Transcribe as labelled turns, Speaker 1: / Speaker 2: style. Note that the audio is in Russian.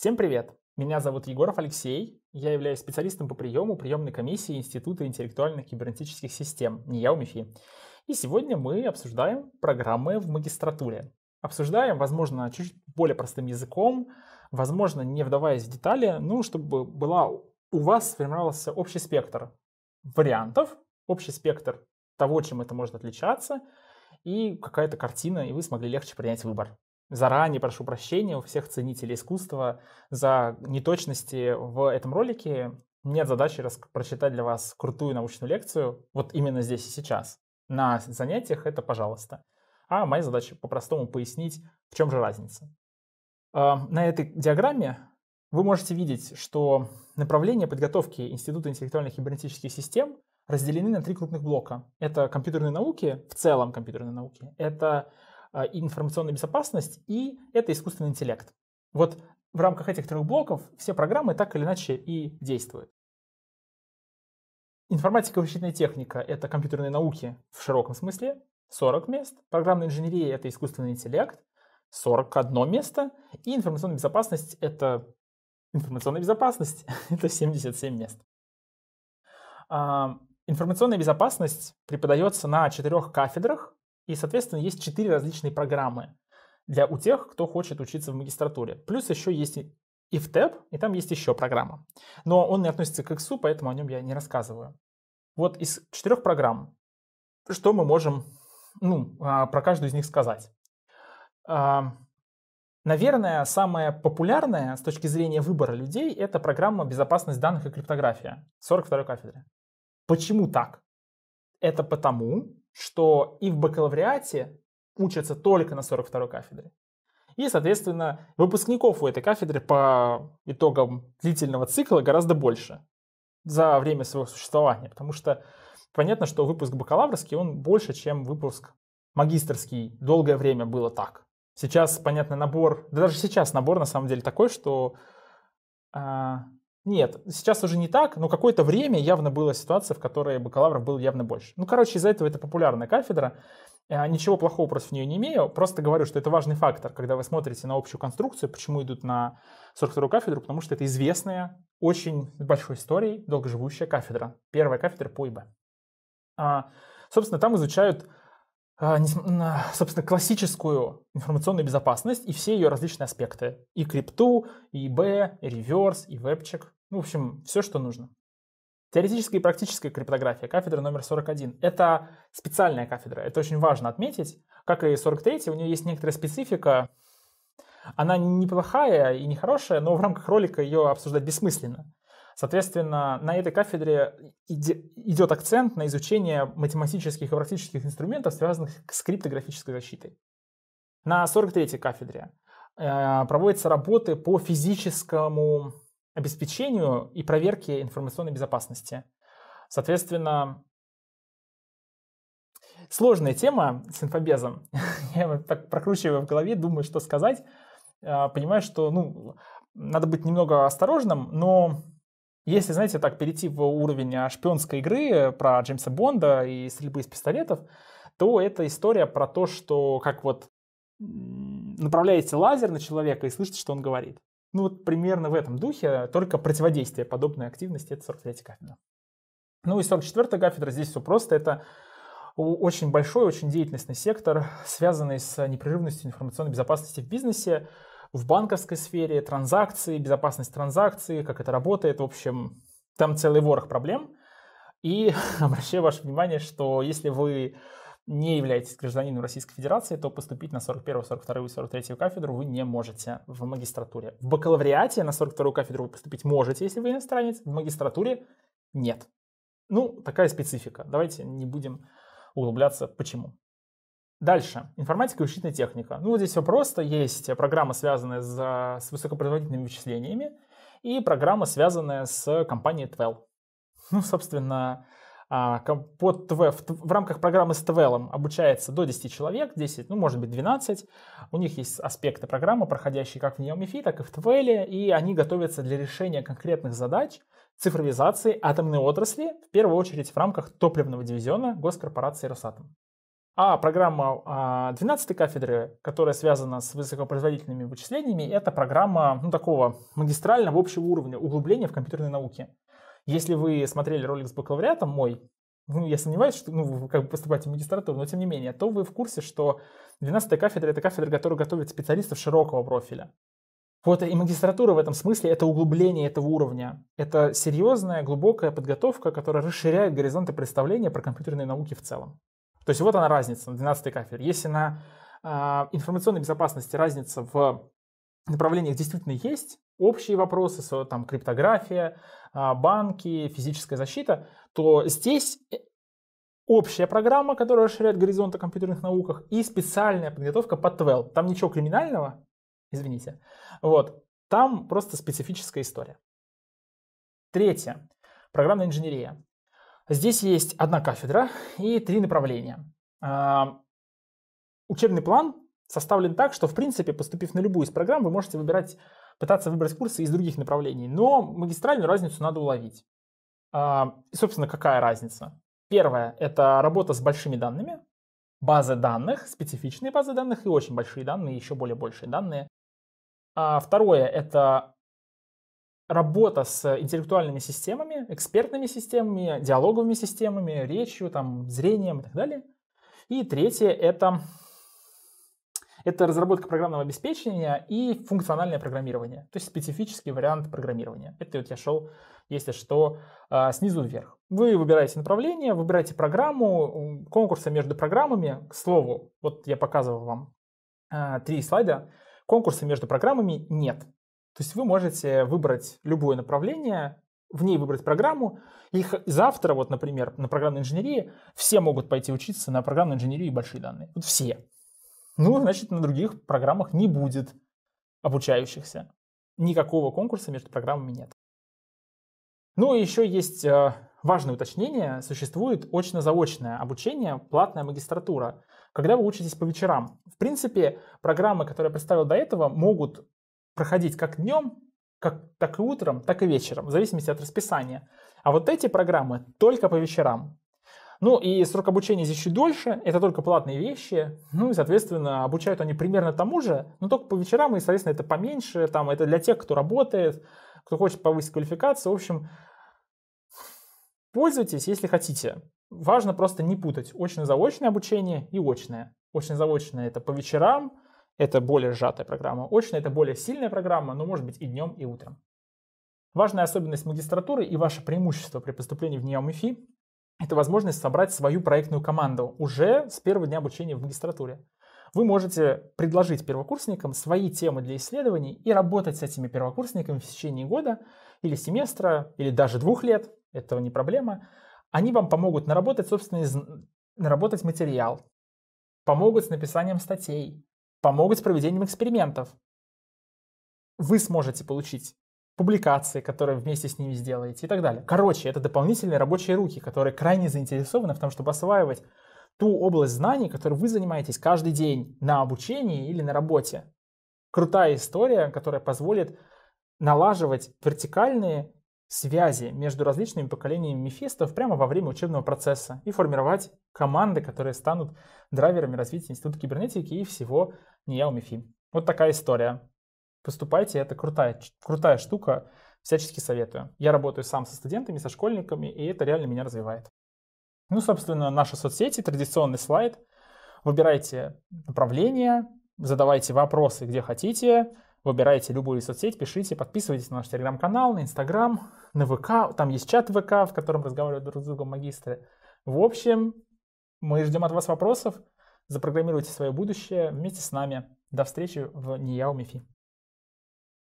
Speaker 1: Всем привет! Меня зовут Егоров Алексей, я являюсь специалистом по приему приемной комиссии Института интеллектуальных кибернетических систем НИЯУ а МИФИ. И сегодня мы обсуждаем программы в магистратуре. Обсуждаем, возможно, чуть более простым языком, возможно, не вдаваясь в детали, ну, чтобы была, у вас сформировался общий спектр вариантов, общий спектр того, чем это может отличаться, и какая-то картина, и вы смогли легче принять выбор. Заранее прошу прощения у всех ценителей искусства за неточности в этом ролике. Нет задачи рас- прочитать для вас крутую научную лекцию вот именно здесь и сейчас. На занятиях это пожалуйста. А моя задача по-простому пояснить, в чем же разница. А, на этой диаграмме вы можете видеть, что направления подготовки Института интеллектуальных кибернетических систем разделены на три крупных блока. Это компьютерные науки, в целом компьютерные науки, это а, и информационная безопасность и это искусственный интеллект. Вот в рамках этих трех блоков все программы так или иначе и действуют. Информатика и вычислительная техника — это компьютерные науки в широком смысле, 40 мест. Программная инженерия — это искусственный интеллект, 41 место. И информационная безопасность — это информационная безопасность, это 77 мест. А, информационная безопасность преподается на четырех кафедрах и, соответственно, есть четыре различные программы для у тех, кто хочет учиться в магистратуре. Плюс еще есть IFTEP, и там есть еще программа. Но он не относится к ИКСУ, поэтому о нем я не рассказываю. Вот из четырех программ, что мы можем ну, а, про каждую из них сказать? А, наверное, самая популярная с точки зрения выбора людей – это программа «Безопасность данных и криптография» 42-й кафедры. Почему так? Это потому, что и в бакалавриате учатся только на 42-й кафедре. И, соответственно, выпускников у этой кафедры по итогам длительного цикла гораздо больше за время своего существования, потому что понятно, что выпуск бакалаврский, он больше, чем выпуск магистрский. Долгое время было так. Сейчас, понятно, набор, да даже сейчас набор на самом деле такой, что а, нет, сейчас уже не так, но какое-то время явно была ситуация, в которой бакалавров было явно больше. Ну, короче, из-за этого это популярная кафедра. Э, ничего плохого против нее не имею, просто говорю, что это важный фактор, когда вы смотрите на общую конструкцию, почему идут на 42-ю кафедру, потому что это известная, очень большой историей, долгоживущая кафедра. Первая кафедра по ИБ. А, собственно, там изучают а, а, собственно, классическую информационную безопасность и все ее различные аспекты. И крипту, и б, и реверс, и вебчик. Ну, в общем, все, что нужно. Теоретическая и практическая криптография, кафедра номер 41. Это специальная кафедра, это очень важно отметить. Как и 43, у нее есть некоторая специфика. Она неплохая и нехорошая, но в рамках ролика ее обсуждать бессмысленно. Соответственно, на этой кафедре идет акцент на изучение математических и практических инструментов, связанных с криптографической защитой. На 43-й кафедре э, проводятся работы по физическому обеспечению и проверке информационной безопасности. Соответственно, сложная тема с инфобезом. Я вот так прокручиваю в голове, думаю, что сказать. А, понимаю, что ну, надо быть немного осторожным, но если, знаете, так перейти в уровень а, шпионской игры э, про Джеймса Бонда и стрельбы из пистолетов, то это история про то, что как вот направляете лазер на человека и слышите, что он говорит. Ну вот примерно в этом духе, только противодействие подобной активности – это 43-я кафедра. Ну и 44-я кафедра здесь все просто. Это очень большой, очень деятельностный сектор, связанный с непрерывностью информационной безопасности в бизнесе, в банковской сфере, транзакции, безопасность транзакций, как это работает. В общем, там целый ворох проблем. И обращаю ваше внимание, что если вы не являетесь гражданином Российской Федерации, то поступить на 41, 42 и 43 кафедру вы не можете в магистратуре. В бакалавриате на 42 кафедру вы поступить можете, если вы иностранец, в магистратуре нет. Ну, такая специфика. Давайте не будем углубляться, почему. Дальше. Информатика и вычислительная техника. Ну, вот здесь все просто. Есть программа, связанная за, с высокопроизводительными вычислениями, и программа, связанная с компанией Twell. Ну, собственно, а, под ТВ, в рамках программы с ТВЛом обучается до 10 человек, 10, ну, может быть, 12. У них есть аспекты программы, проходящие как в Неомифи, так и в ТВЛе, и они готовятся для решения конкретных задач цифровизации атомной отрасли, в первую очередь в рамках топливного дивизиона госкорпорации «Росатом». А программа 12 а, кафедры, которая связана с высокопроизводительными вычислениями, это программа ну, такого магистрального общего уровня углубления в компьютерной науке. Если вы смотрели ролик с бакалавриатом мой, ну, я сомневаюсь, что ну, вы как бы поступаете в магистратуру, но тем не менее, то вы в курсе, что 12-я кафедра – это кафедра, которая готовит специалистов широкого профиля. Вот и магистратура в этом смысле – это углубление этого уровня. Это серьезная, глубокая подготовка, которая расширяет горизонты представления про компьютерные науки в целом. То есть вот она разница на 12-й кафедре. Если на э, информационной безопасности разница в направлениях действительно есть общие вопросы, там криптография, а, банки, физическая защита, то здесь э, общая программа, которая расширяет горизонты компьютерных науках, и специальная подготовка по 12. Там ничего криминального, извините. Вот. Там просто специфическая история. Третье. Программная инженерия. Здесь есть одна кафедра и три направления. А, учебный план составлен так, что, в принципе, поступив на любую из программ, вы можете выбирать, пытаться выбрать курсы из других направлений, но магистральную разницу надо уловить. А, и, собственно, какая разница? Первое – это работа с большими данными, базы данных, специфичные базы данных и очень большие данные, еще более большие данные. А, второе – это работа с интеллектуальными системами, экспертными системами, диалоговыми системами, речью, там, зрением и так далее. И третье – это это разработка программного обеспечения и функциональное программирование, то есть специфический вариант программирования. Это вот я шел, если что, а, снизу вверх. Вы выбираете направление, выбираете программу, конкурсы между программами. К слову, вот я показывал вам а, три слайда, конкурса между программами нет. То есть вы можете выбрать любое направление, в ней выбрать программу. И завтра, вот, например, на программной инженерии все могут пойти учиться на программной инженерии и большие данные. Вот все ну, значит, на других программах не будет обучающихся. Никакого конкурса между программами нет. Ну и еще есть э, важное уточнение. Существует очно-заочное обучение, платная магистратура, когда вы учитесь по вечерам. В принципе, программы, которые я представил до этого, могут проходить как днем, как, так и утром, так и вечером, в зависимости от расписания. А вот эти программы только по вечерам. Ну и срок обучения здесь чуть дольше, это только платные вещи, ну и, соответственно, обучают они примерно тому же, но только по вечерам, и, соответственно, это поменьше, там, это для тех, кто работает, кто хочет повысить квалификацию, в общем, пользуйтесь, если хотите. Важно просто не путать очно-заочное обучение и очное. Очно-заочное – это по вечерам, это более сжатая программа. Очно – это более сильная программа, но может быть и днем, и утром. Важная особенность магистратуры и ваше преимущество при поступлении в нее МФИ. Эм это возможность собрать свою проектную команду уже с первого дня обучения в магистратуре. Вы можете предложить первокурсникам свои темы для исследований и работать с этими первокурсниками в течение года или семестра, или даже двух лет, это не проблема. Они вам помогут наработать собственный наработать материал, помогут с написанием статей, помогут с проведением экспериментов. Вы сможете получить публикации, которые вместе с ними сделаете и так далее. Короче, это дополнительные рабочие руки, которые крайне заинтересованы в том, чтобы осваивать ту область знаний, которой вы занимаетесь каждый день на обучении или на работе. Крутая история, которая позволит налаживать вертикальные связи между различными поколениями Мифистов прямо во время учебного процесса и формировать команды, которые станут драйверами развития Института кибернетики и всего НИЯУ МИФИ. Вот такая история поступайте, это крутая, крутая штука, всячески советую. Я работаю сам со студентами, со школьниками, и это реально меня развивает. Ну, собственно, наши соцсети, традиционный слайд. Выбирайте направление, задавайте вопросы, где хотите, выбирайте любую соцсеть, пишите, подписывайтесь на наш телеграм-канал, на инстаграм, на ВК, там есть чат ВК, в котором разговаривают друг с другом магистры. В общем, мы ждем от вас вопросов, запрограммируйте свое будущее вместе с нами. До встречи в Нияу Мифи.